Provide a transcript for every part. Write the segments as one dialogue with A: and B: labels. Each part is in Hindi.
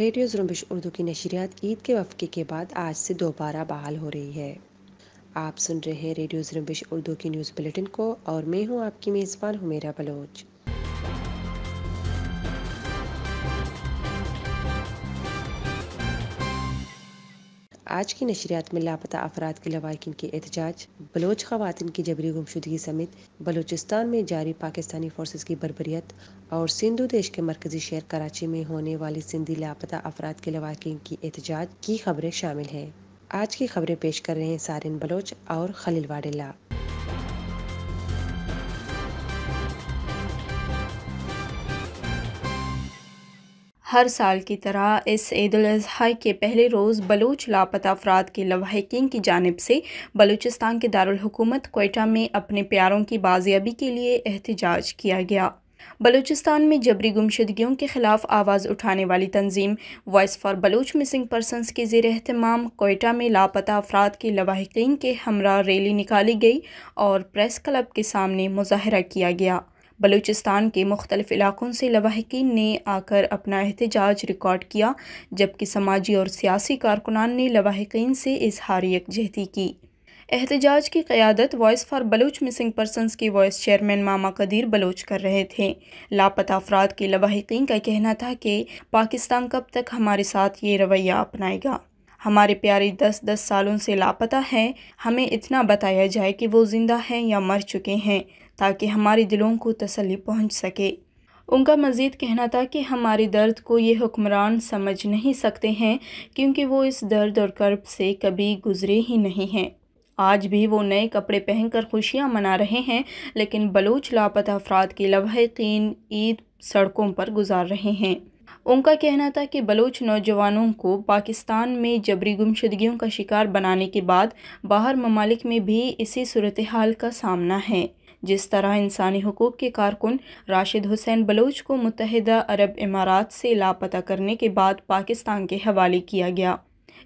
A: रेडियो जुम्बिश उर्दू की नशरियात ईद के वफ़े के बाद आज से दोबारा बहाल हो रही है आप सुन रहे हैं रेडियो जुम्बिश उर्दू की न्यूज़ बुलेटिन को और मैं हूं आपकी मेज़बान हमेरा बलोच आज की नशरियात में लापता अफराद के लवाकिन के एहतजाज बलोच खवतिन की जबरी गुमशुदगी समेत बलोचिस्तान में जारी पाकिस्तानी फोर्सेज की बरबरीत और सिंधु देश के मरकजी शहर कराची में होने वाली सिंधी लापता अफराद के लवाकिन की एहतजाज की खबरें शामिल हैं आज की खबरें पेश कर रहे हैं सारिन बलोच और खलील वाडेला
B: हर साल की तरह इस ईद अजी के पहले रोज़ बलूच लापता अफराद के लवाकिन की जानब से बलूचिस्तान के दारकूमत कोयटा में अपने प्यारों की बाजियाबी के लिए एहतजाज किया गया बलूचिस्तान में जबरी गुमशदगियों के खिलाफ आवाज़ उठाने वाली तंजीम voice for Baloch missing persons के जेर अहतमाम कोयटा में लापता अफराद के लवाकिन के हमरा रैली निकाली गई और प्रेस क्लब के सामने मुजाहरा किया गया बलूचिस्तान के मुख्तलिफ़ इलाकों से लवाहकिन ने आकर अपना एहतजाज रिकॉर्ड किया जबकि समाजी और सियासी कारकुनान ने लवाहकिन से इजहार यकजहती की एहतजाज की क़्यादत voice for Baloch missing persons के वॉइस चेयरमैन मामा कदीर बलोच कर रहे थे लापता अफराद के लवाहकिन का कहना था कि पाकिस्तान कब तक हमारे साथ ये रवैया अपनाएगा हमारे प्यारे दस दस सालों से लापता हैं हमें इतना बताया जाए कि वो ज़िंदा हैं या मर चुके हैं ताकि हमारे दिलों को तसली पहुंच सके उनका मज़ीद कहना था कि हमारे दर्द को ये हुक्मरान समझ नहीं सकते हैं क्योंकि वो इस दर्द और कर्ब से कभी गुजरे ही नहीं हैं आज भी वो नए कपड़े पहनकर खुशियाँ मना रहे हैं लेकिन बलूच लापता अफराद के लम्हीन ईद सड़कों पर गुजार रहे हैं उनका कहना था कि बलूच नौजवानों को पाकिस्तान में जबरी गुमशुदगियों का शिकार बनाने के बाद बाहर ममालिक में भी इसी सूरत हाल का सामना है जिस तरह इंसानी हकूक़ के कारकुन राशिद हुसैन बलूच को मुतहदा अरब इमारात से लापता करने के बाद पाकिस्तान के हवाले किया गया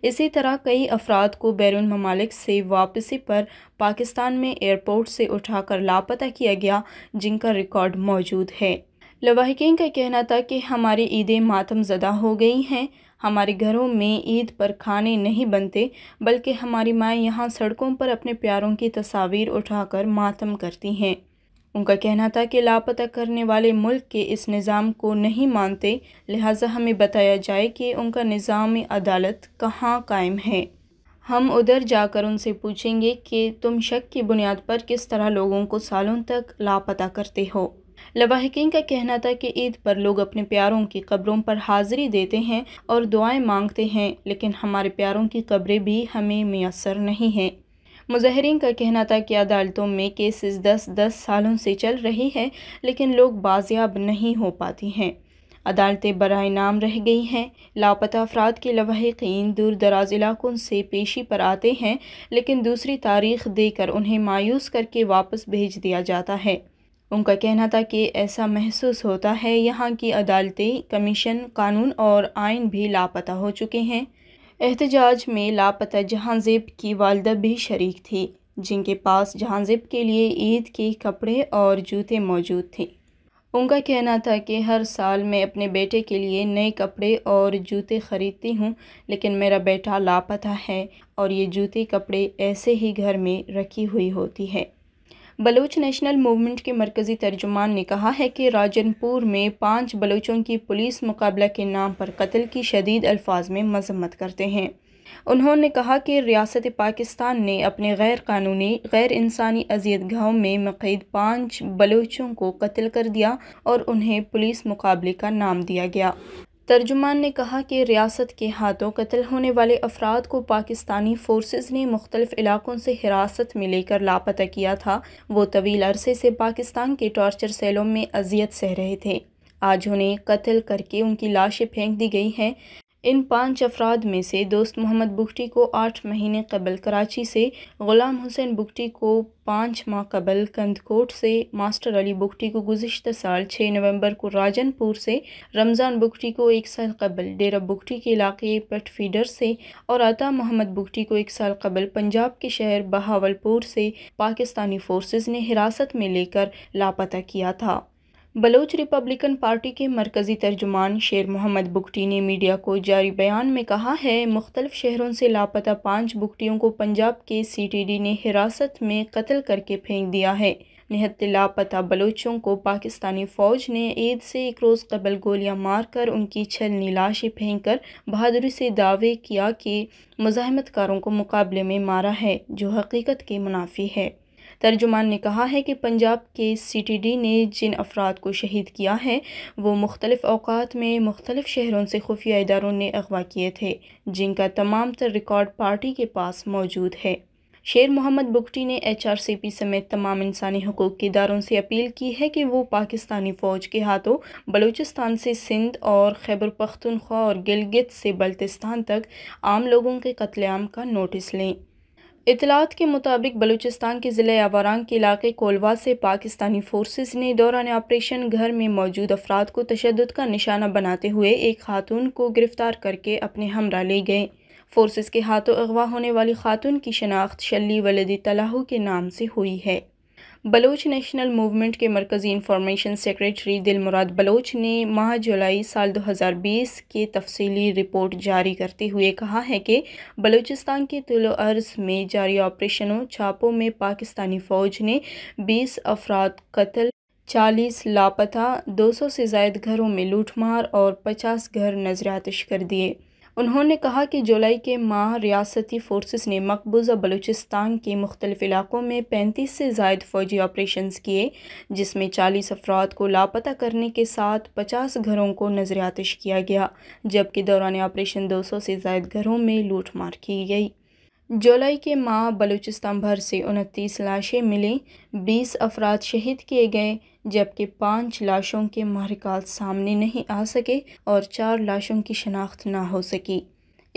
B: इसी तरह कई अफराद को बैरून ममालिक से वापसी पर पाकिस्तान में एयरपोर्ट से उठाकर लापता किया गया जिनका रिकॉर्ड मौजूद है लवाहिकीन का कहना था कि हमारी ईदें मातम ज़दा हो गई हैं हमारे घरों में ईद पर खाने नहीं बनते बल्कि हमारी माएँ यहाँ सड़कों पर अपने प्यारों की तस्वीर उठाकर मातम करती हैं उनका कहना था कि लापता करने वाले मुल्क के इस निज़ाम को नहीं मानते लिहाजा हमें बताया जाए कि उनका निज़ाम अदालत कहाँ कायम है हम उधर जाकर उनसे पूछेंगे कि तुम शक की बुनियाद पर किस तरह लोगों को सालों तक लापता करते हो लवाहकिन का कहना था कि ईद पर लोग अपने प्यारों की कब्रों पर हाजिरी देते हैं और दुआएं मांगते हैं लेकिन हमारे प्यारों की कब्रें भी हमें मैसर नहीं हैं मुजाहरीन का कहना था कि अदालतों में केसेस दस दस सालों से चल रही है लेकिन लोग बाजियाब नहीं हो पाती हैं अदालतें बरए नाम रह गई हैं लापता अफराद के लवाहकिन दूर दराज इलाकों से पेशी पर आते हैं लेकिन दूसरी तारीख देकर उन्हें मायूस करके वापस भेज दिया जाता है उनका कहना था कि ऐसा महसूस होता है यहाँ की अदालतें कमीशन कानून और आइन भी लापता हो चुके हैं एहतजाज में लापता जहाँजेब की वालदा भी शरीक थी जिनके पास जहाँजेब के लिए ईद के कपड़े और जूते मौजूद थे उनका कहना था कि हर साल मैं अपने बेटे के लिए नए कपड़े और जूते ख़रीदती हूँ लेकिन मेरा बेटा लापता है और ये जूते कपड़े ऐसे ही घर में रखी हुई होती है बलोच नेशनल मूवमेंट के मरकज़ी तर्जुमान ने कहा है कि राजनपुर में पाँच बलोचों की पुलिस मुकाबला के नाम पर कत्ल की शदीद अल्फाज में मजम्मत करते हैं उन्होंने कहा कि रियासत पाकिस्तान ने अपने गैर कानूनी गैर इंसानी अजियत गाहों में मकैद पाँच बलोचों को कत्ल कर दिया और उन्हें पुलिस मुकाबले का नाम दिया गया तर्जुमान ने कहा कि रियासत के हाथों कत्ल होने वाले अफराद को पाकिस्तानी फोर्स ने मुख्तलिफ इलाकों से हिरासत में लेकर लापता किया था वो तवील अरसे से पाकिस्तान के टॉर्चर सेलों में अजियत सह रहे थे आज उन्हें कत्ल करके उनकी लाशें फेंक दी गई हैं इन पांच अफराद में से दोस्त मोहम्मद बुगटी को आठ महीने कबल कराची से ग़ुलाम हुसैन बुगटी को पाँच माह कबल कंदकोट से मास्टर अली बुगटी को गुजशत साल छः नवंबर को राजनपुर से रमज़ान बुगटी को एक साल कबल डेरा बुगटी के इलाके पटफीडर से और आता मोहम्मद बुगटी को एक साल कबल पंजाब के शहर बहावलपुर से पाकिस्तानी फोर्सेज ने हिरासत में लेकर लापता किया था बलोच रिपब्लिकन पार्टी के मरकज़ी तर्जुमान शेर मोहम्मद बुगटी ने मीडिया को जारी बयान में कहा है मुख्तलिफ शहरों से लापता पाँच बुगटियों को पंजाब के सी टी डी ने हिरासत में कत्ल करके फेंक दिया है निहत्ते लापता बलोचों को पाकिस्तानी फ़ौज ने ईद से एक रोज़ कबल गोलियां मारकर उनकी छल नीलाशें फेंक कर बहादुरी से दावे किया कि मुजामतकारों को मुकाबले में मारा है जो हकीकत के मुनाफी है तर्जुमान ने कहा है कि पंजाब के सी टी डी ने जिन अफराद को शहीद किया है वो मुख्तलिफ़ अवकात में मुख्तलिफ़ शहरों से खुफिया इदारों ने अगवा किए थे जिनका तमाम तर रिकॉर्ड पार्टी के पास मौजूद है शेर मोहम्मद बुगटी ने एच आर सी पी समेत तमाम इंसानी हकूक़ के इदारों से अपील की है कि वो पाकिस्तानी फ़ौज के हाथों बलूचिस्तान से सिंध और खैबर पख्तनख्वा और गिलगित से बल्तिस्तान तक आम लोगों के कत्लेआम का नोटिस लें इतलात के मुताबिक बलूचिस्तान के ज़िले आवारान के इलाके कोलवा से पाकिस्तानी फोर्सेस ने दौरान ऑपरेशन घर में मौजूद अफराद को तशद का निशाना बनाते हुए एक खातून को गिरफ़्तार करके अपने हमरा ले गए फोर्सेस के हाथों अगवा होने वाली खातून की शनाख्त शली वलदी तलाहू के नाम से हुई है बलोच नेशनल मूवमेंट के मरकज़ी इंफॉर्मेशन सेक्रेटरी मुराद बलोच ने माह जुलाई साल 2020 की तफसीली रिपोर्ट जारी करते हुए कहा है कि बलूचिस्तान के तुल अर्ज में जारी ऑपरेशनों छापों में पाकिस्तानी फ़ौज ने 20 अफराद कत्ल चालीस लापता दो सौ से जायद घरों में लूटमार और पचास घर आतश कर दिए उन्होंने कहा कि जुलाई के माह रियासती फोर्सेस ने मकबूजा बलूचिस्तान के मुख्तलिफ इलाकों में पैंतीस से जायद फ़ौजी ऑपरेशन किए जिसमें चालीस अफराद को लापता करने के साथ पचास घरों को नजर आतश किया गया जबकि दौरान ऑपरेशन दो सौ से जायद घरों में लूट मार की गई जुलाई के माह बलूचिस्तान भर से उनतीस लाशें मिली बीस अफराद शहीद किए गए जबकि पांच लाशों के महरिकात सामने नहीं आ सके और चार लाशों की शनाख्त ना हो सकी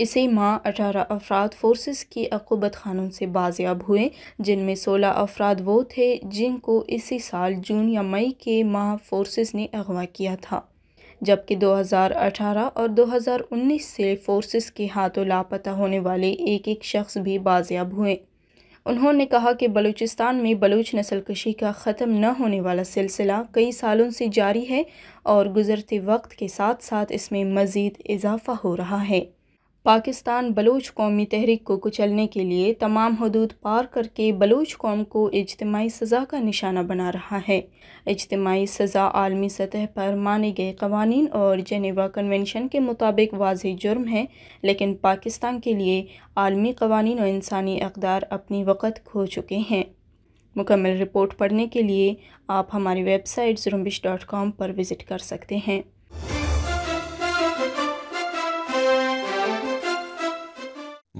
B: इसी माह अठारह अफराद फोर्सेस की अकूबत खानों से बाजियाब हुए जिनमें सोलह अफराद वो थे जिनको इसी साल जून या मई के माह फोर्सेस ने अगवा किया था जबकि 2018 और 2019 से फोर्सेस के हाथों लापता होने वाले एक एक शख्स भी बाजियाब हुए उन्होंने कहा कि बलूचिस्तान में बलूच नसलकशी का ख़त्म न होने वाला सिलसिला कई सालों से जारी है और गुज़रते वक्त के साथ साथ इसमें मज़ीद इजाफ़ा हो रहा है पाकिस्तान बलूच कौमी तहरीक को कुचलने के लिए तमाम हदूद पार करके बलूच कौम को इजतमाही सज़ा का निशाना बना रहा है इजतमाही सज़ा आलमी सतह पर माने गए कवानीन और जनेवा कन्वेंशन के मुताबिक वाज जुर्म है लेकिन पाकिस्तान के लिए आलमी कवानीन और इंसानी अकदार अपनी वक़्त खो चुके हैं मुकम्मल रिपोर्ट पढ़ने के लिए आप हमारी वेबसाइट जुम्बिश डॉट कॉम पर विज़िट कर सकते हैं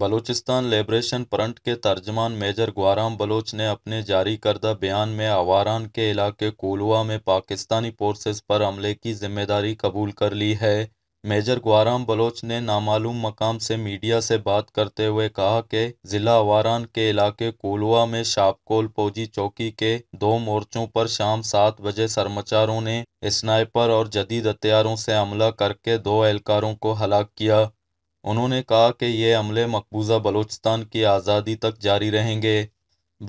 C: बलूचिस्तान लिब्रेशन फ्रंट के तर्जमान मेजर ग्वाराम बलोच ने अपने जारी करदा बयान में आवारान के इलाके कोलवा में पाकिस्तानी फोर्सेस पर हमले की जिम्मेदारी कबूल कर ली है मेजर ग्वाराम बलोच ने नामालूम मकाम से मीडिया से बात करते हुए कहा कि ज़िला आवारान के इलाके कोलवा में शापकोल फौजी चौकी के दो मोर्चों पर शाम सात बजे सरमचारों ने स्नाइपर और जदीद हथियारों से हमला करके दो एहलकारों को हलाक किया उन्होंने कहा कि ये हमले मकबूजा बलोचिस्तान की आज़ादी तक जारी रहेंगे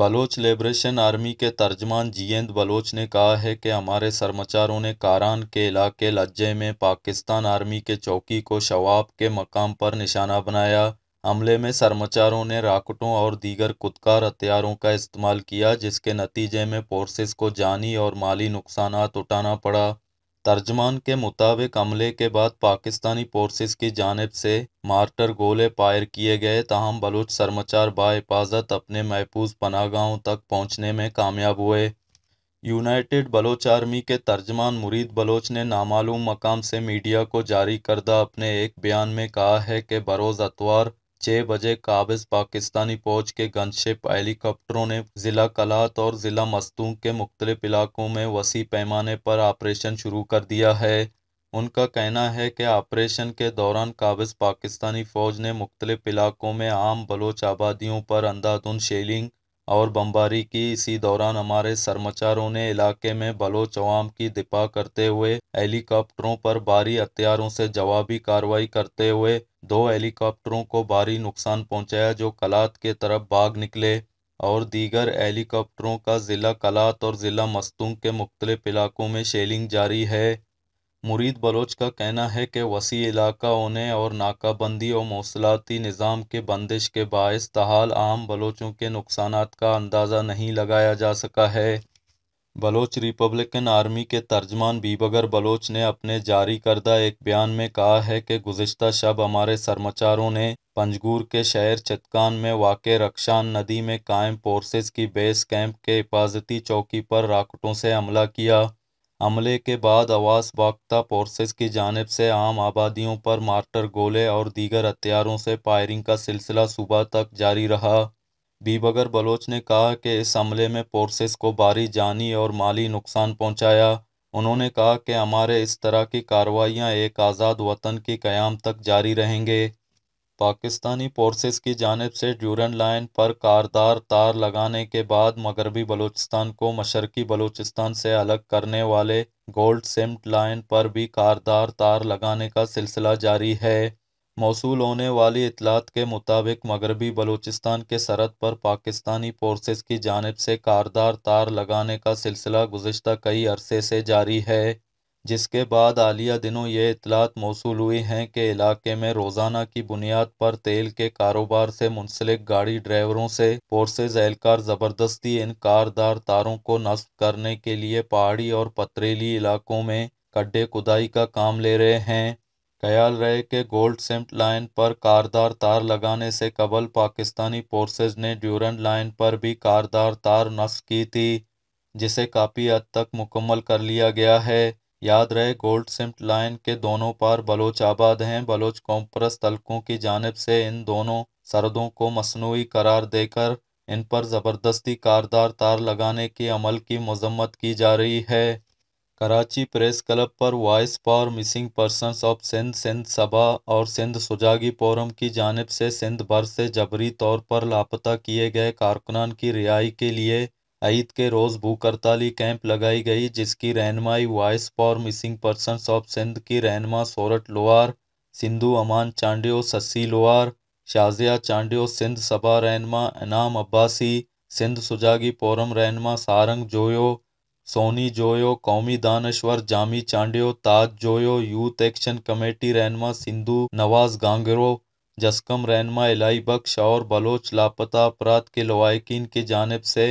C: बलोच लिब्रेशन आर्मी के तर्जमान जियंद बलोच ने कहा है कि हमारे सरमाचारों ने कारान के इलाके लज्जे में पाकिस्तान आर्मी के चौकी को शवाब के मकाम पर निशाना बनाया हमले में सरमाचारों ने राकटों और दीगर कुदकार हथियारों का इस्तेमाल किया जिसके नतीजे में फोर्सेस को जानी और माली नुकसान उठाना पड़ा तर्जमान के मुताबिक हमले के बाद पाकिस्तानी फोर्सेस की जानब से मार्टर गोले फायर किए गए ताहम बलूच सरमचार बाहिफाजत अपने महफूज पनागाहों तक पहुँचने में कामयाब हुए यूनाइटेड बलोच आर्मी के तर्जमान मुरीद बलोच ने नामालूम मकाम से मीडिया को जारी करदा अपने एक बयान में कहा है कि बरोज़ अतवार छः बजे काबिज पाकिस्तानी फ़ौज के गनशिप हेलीकॉप्टरों ने ज़िला कलात और ज़िला मस्तूंग के मुख्तलिफ़ इलाकों में वसी पैमाने पर ऑपरेशन शुरू कर दिया है उनका कहना है कि ऑपरेशन के दौरान काबिज पाकिस्तानी फ़ौज ने मुख्तलिफ़ इलाकों में आम बलोच आबादियों पर अंधाधुंध शेलिंग और बमबारी की इसी दौरान हमारे सरमाचारों ने इलाके में बलोच अवाम की दिपा करते हुए हेलीकॉप्टरों पर भारी हथियारों से जवाबी कार्रवाई करते हुए दो हेलीकॉप्टरों को भारी नुकसान पहुंचाया जो कलात के तरफ भाग निकले और दीगर हेलीकॉप्टरों का ज़िला कलात और ज़िला मस्तूंग के मुख्तलिफ इलाकों में शेलिंग जारी है मुरीद बलोच का कहना है कि वसी इलाका होने और नाकाबंदी और मौसलाती निज़ाम के बंदिश के बायस तहाल आम बलोचों के नुकसान का अंदाज़ा नहीं लगाया जा सका है बलोच रिपब्लिकन आर्मी के तर्जमान बीबगर बलोच ने अपने जारी करदा एक बयान में कहा है कि गुज्तर शब हमारे सरमाचारों ने पंजगूर के शहर चितकान में वाक़ रक्षान नदी में कायम फोर्सेज की बेस कैंप के हिफाजती चौकी पर राकटों से हमला किया हमले के बाद आवास बाख्ता फोर्सेस की जानब से आम आबादियों पर मार्टर गोले और दीगर हथियारों से फायरिंग का सिलसिला सुबह तक जारी रहा बीबगर बलोच ने कहा कि इस हमले में फोर्सेस को भारी जानी और माली नुकसान पहुंचाया उन्होंने कहा कि हमारे इस तरह की कार्रवाइयाँ एक आज़ाद वतन की क़्याम तक जारी रहेंगे पाकिस्तानी फोर्सेस की जानब से ड्यूरन लाइन पर कारदार तार लगाने के बाद मगरबी बलूचिस्तान को मशरकी बलूचिस्तान से अलग करने वाले गोल्ड सिम्ट लाइन पर भी कारदार तार लगाने का सिलसिला जारी है मौसू होने वाली इतलात के मुताबिक मगरबी बलूचिस्तान के सरहद पर पाकिस्तानी फोर्सेस की जानब से कारदार तार लगाने का सिलसिला गुजशत कई अरसे से जारी है जिसके बाद हालिया दिनों ये इतलात मौसू हुई हैं कि इलाके में रोज़ाना की बुनियाद पर तेल के कारोबार से मुंसलिक गाड़ी ड्राइवरों से फोर्सेज एहलकार ज़बरदस्ती इन कारदार तारों को नस्ब करने के लिए पहाड़ी और पथरीली इलाकों में गड्ढे खुदाई का काम ले रहे हैं ख्याल रहे कि गोल्ड सेंट लाइन पर कारदार तार लगाने से कबल पाकिस्तानी फोर्सेज ने ड्यूरन लाइन पर भी कारदार तार नस्ब की थी जिसे काफ़ी हद तक मुकम्मल कर लिया गया है याद रहे गोल्ड सिम्ट लाइन के दोनों पार बलोच आबाद हैं बलोच कॉम्प्रस तलकों की जानब से इन दोनों सरदों को मसनू करार देकर इन पर ज़बरदस्ती कारदार तार लगाने के अमल की मजम्मत की जा रही है कराची प्रेस क्लब पर voice for missing persons of Sindh Sindh Sabha और सिंध सुजागी फोरम की जानब से सिंध भर से जबरी तौर पर लापता किए गए कारकुनान की रिहाई के लिए ईद के रोज़ भूकरताली कैंप लगाई गई जिसकी रहनमाई voice for missing person of Sindh की रहनमा सोरठ लोहार सिंधु अमान चांडियो सस्सी लोहार शाजिया चांडियो सिंध सभा रहनमा इनाम अब्बासी सिंध सुजागी पोरम रहनमा सारंग जोयो सोनी जोयो कौमी दानश्वर Jami Chandio Taj Joyo youth action committee रहनमा सिंधु नवाज गांगरो जस्कम रहनमा इलाई बख्श और बलोच लापता अपराध के लवाकिन की जानब से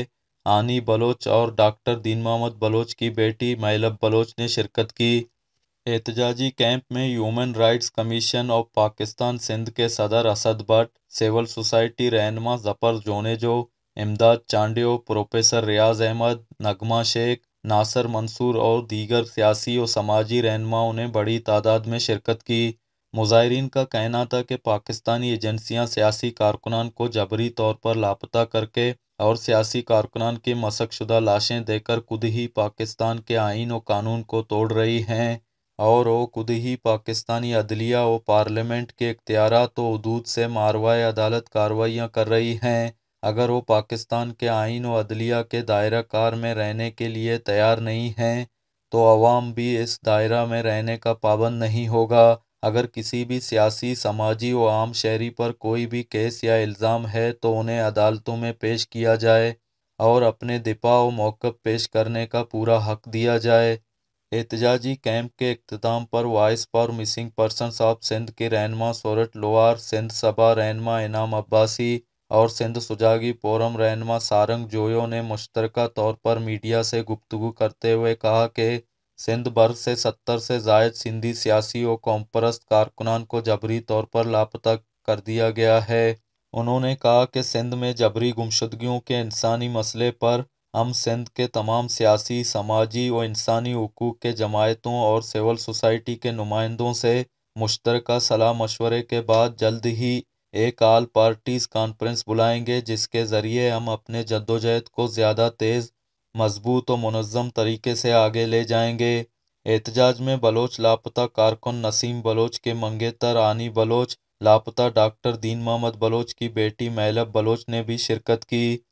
C: आनी बलोच और डॉक्टर दीन मोहम्मद बलोच की बेटी मैलब बलोच ने शिरकत की एहतजाजी कैंप में human rights commission of Pakistan Sindh के सदर असद भट्ट सिविल सोसाइटी रहनमा जफर जोनेजो इमदाद चांडियो प्रोफेसर रियाज अहमद नगमा शेख नासर मंसूर और दीगर सियासी और समाजी रहनमाओं ने बड़ी तादाद में शिरकत की मुजाहरीन का कहना था कि पाकिस्तानी एजेंसियां सियासी कारकुनान को जबरी तौर पर लापता करके और सियासी कारकुनान की मशकशुदा लाशें देकर खुद ही पाकिस्तान के आइन व कानून को तोड़ रही हैं और वो खुद ही पाकिस्तानी अदलिया व पार्लियामेंट के इख्तियार तो हदूद से मारवाए अदालत कार्रवाइयाँ कर रही हैं अगर वो पाकिस्तान के आइन और अदलिया के दायरा कार में रहने के लिए तैयार नहीं हैं तो आवाम भी इस दायरा में रहने का पाबंद नहीं होगा अगर किसी भी सियासी समाजी व आम शहरी पर कोई भी केस या इल्ज़ाम है तो उन्हें अदालतों में पेश किया जाए और अपने दिपा व मौक़ पेश करने का पूरा हक दिया जाए एहतजाजी कैंप के अख्ताम पर voice for missing persons of Sindh के रहनमा सोरठ लोहार सिंध सभा रहनमा इनाम अब्बासी और सिंध सुजागी पोरम रहनमा सारंग जोयो ने मुश्तरक तौर पर मीडिया से गुफ्तु करते हुए कहा कि सिंध भर से सत्तर से जायद सिंधी सियासी और परस्त कारकुनान को जबरी तौर पर लापता कर दिया गया है उन्होंने कहा कि सिंध में जबरी गुमशदगियों के इंसानी मसले पर हम सिंध के तमाम सियासी समाजी और इंसानी हकूक़ के जमायतों और सिविल सोसाइटी के नुमाइंदों से मुश्तर सलाह मशवरे के बाद जल्द ही एक आल पार्टीज़ कॉन्फ्रेंस बुलाएंगे जिसके ज़रिए हम अपने जद्दोजहद को ज़्यादा तेज़ मजबूत और मनज़म तरीके से आगे ले जाएंगे एहतजाज में बलोच लापता कारकुन नसीम बलोच के मंगेतर आनी बलोच लापता डॉक्टर दीन मोहम्मद बलोच की बेटी मैलब बलोच ने भी शिरकत की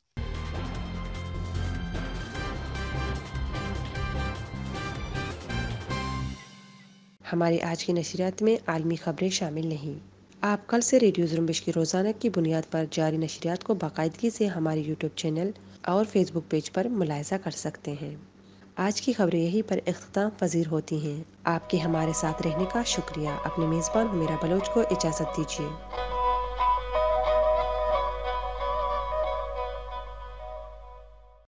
A: हमारी आज की नशरियात में आलमी खबरें शामिल नहीं आप कल से रेडियो जुम्बिश की रोज़ाना की बुनियाद पर जारी नशरियात को बाकायदगी से हमारे यूट्यूब चैनल और फेसबुक पेज पर मुलायजा कर सकते हैं आज की खबरें यहीं पर अख्ताम पजीर होती हैं आपके हमारे साथ रहने का शुक्रिया अपने मेज़बान मेरा बलोच को इजाज़त दीजिए